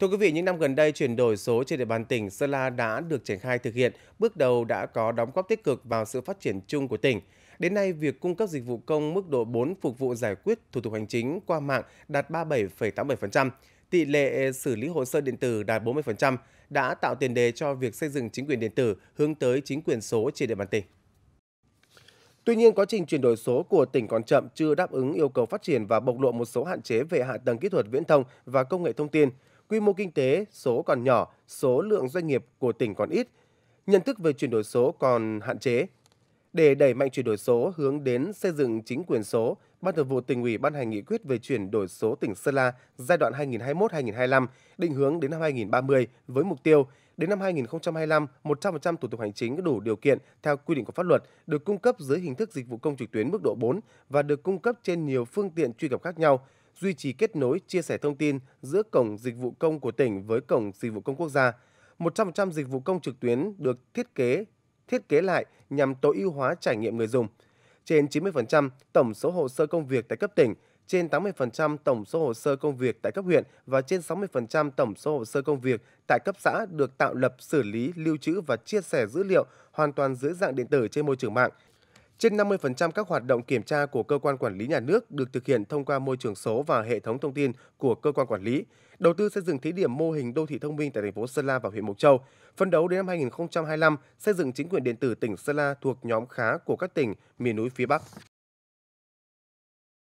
Thưa quý vị, những năm gần đây, chuyển đổi số trên địa bàn tỉnh Sơn La đã được triển khai thực hiện, bước đầu đã có đóng góp tích cực vào sự phát triển chung của tỉnh. Đến nay, việc cung cấp dịch vụ công mức độ 4 phục vụ giải quyết thủ tục hành chính qua mạng đạt 37,87%, tỷ lệ xử lý hồ sơ điện tử đạt 40%, đã tạo tiền đề cho việc xây dựng chính quyền điện tử hướng tới chính quyền số trên địa bàn tỉnh. Tuy nhiên, quá trình chuyển đổi số của tỉnh còn chậm, chưa đáp ứng yêu cầu phát triển và bộc lộ một số hạn chế về hạ tầng kỹ thuật viễn thông và công nghệ thông tin – quy mô kinh tế số còn nhỏ, số lượng doanh nghiệp của tỉnh còn ít, nhận thức về chuyển đổi số còn hạn chế. Để đẩy mạnh chuyển đổi số hướng đến xây dựng chính quyền số, Ban Thường vụ tỉnh ủy ban hành nghị quyết về chuyển đổi số tỉnh Sơn La giai đoạn 2021-2025, định hướng đến năm 2030 với mục tiêu đến năm 2025, 100% thủ tục hành chính đủ điều kiện theo quy định của pháp luật được cung cấp dưới hình thức dịch vụ công trực tuyến mức độ 4 và được cung cấp trên nhiều phương tiện truy cập khác nhau duy trì kết nối, chia sẻ thông tin giữa cổng dịch vụ công của tỉnh với cổng dịch vụ công quốc gia. 100% dịch vụ công trực tuyến được thiết kế thiết kế lại nhằm tối ưu hóa trải nghiệm người dùng. Trên 90% tổng số hồ sơ công việc tại cấp tỉnh, trên 80% tổng số hồ sơ công việc tại cấp huyện và trên 60% tổng số hồ sơ công việc tại cấp xã được tạo lập, xử lý, lưu trữ và chia sẻ dữ liệu hoàn toàn dưới dạng điện tử trên môi trường mạng trên 50% các hoạt động kiểm tra của cơ quan quản lý nhà nước được thực hiện thông qua môi trường số và hệ thống thông tin của cơ quan quản lý. Đầu tư xây dựng thí điểm mô hình đô thị thông minh tại thành phố Sơn La và huyện Mộc Châu. Phấn đấu đến năm 2025 xây dựng chính quyền điện tử tỉnh Sơn La thuộc nhóm khá của các tỉnh miền núi phía Bắc.